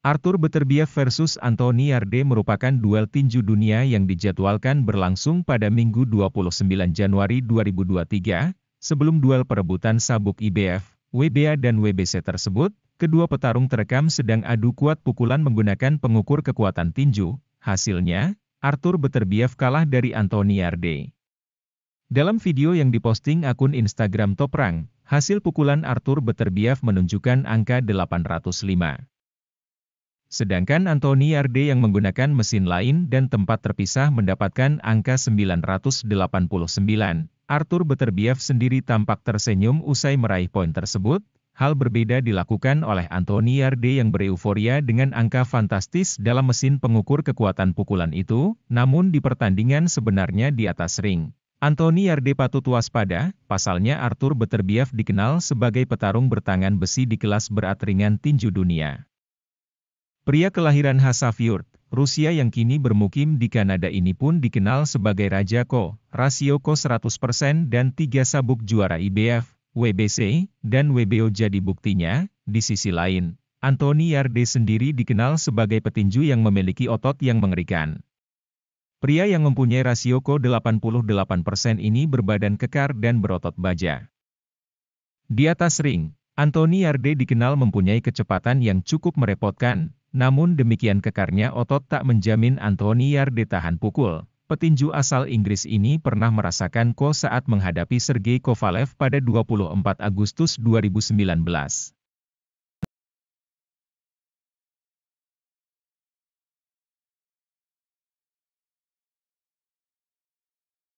Arthur Beterbiev versus Anthony Yarde merupakan duel tinju dunia yang dijadwalkan berlangsung pada Minggu 29 Januari 2023, sebelum duel perebutan sabuk IBF, WBA dan WBC tersebut, kedua petarung terekam sedang adu kuat pukulan menggunakan pengukur kekuatan tinju, hasilnya, Arthur Beterbiev kalah dari Anthony Yarde. Dalam video yang diposting akun Instagram Toprang, hasil pukulan Arthur Beterbiev menunjukkan angka 805. Sedangkan Anthony Arde yang menggunakan mesin lain dan tempat terpisah mendapatkan angka 989. Arthur Beterbiev sendiri tampak tersenyum usai meraih poin tersebut. Hal berbeda dilakukan oleh Anthony Arde yang bereuforia dengan angka fantastis dalam mesin pengukur kekuatan pukulan itu, namun di pertandingan sebenarnya di atas ring. Anthony Arde patut waspada, pasalnya Arthur Beterbiev dikenal sebagai petarung bertangan besi di kelas berat ringan tinju dunia. Pria kelahiran Hasafyurt, Rusia yang kini bermukim di Kanada ini pun dikenal sebagai Raja Ko, Rasio Ko 100% dan tiga sabuk juara IBF, WBC, dan WBO jadi buktinya, di sisi lain, Anthony Yarde sendiri dikenal sebagai petinju yang memiliki otot yang mengerikan. Pria yang mempunyai rasio Ko 88% ini berbadan kekar dan berotot baja. Di atas ring, Anthony Yarde dikenal mempunyai kecepatan yang cukup merepotkan, namun demikian kekarnya otot tak menjamin Anthony Yar ditahan pukul. Petinju asal Inggris ini pernah merasakan ko saat menghadapi Sergei Kovalev pada 24 Agustus 2019.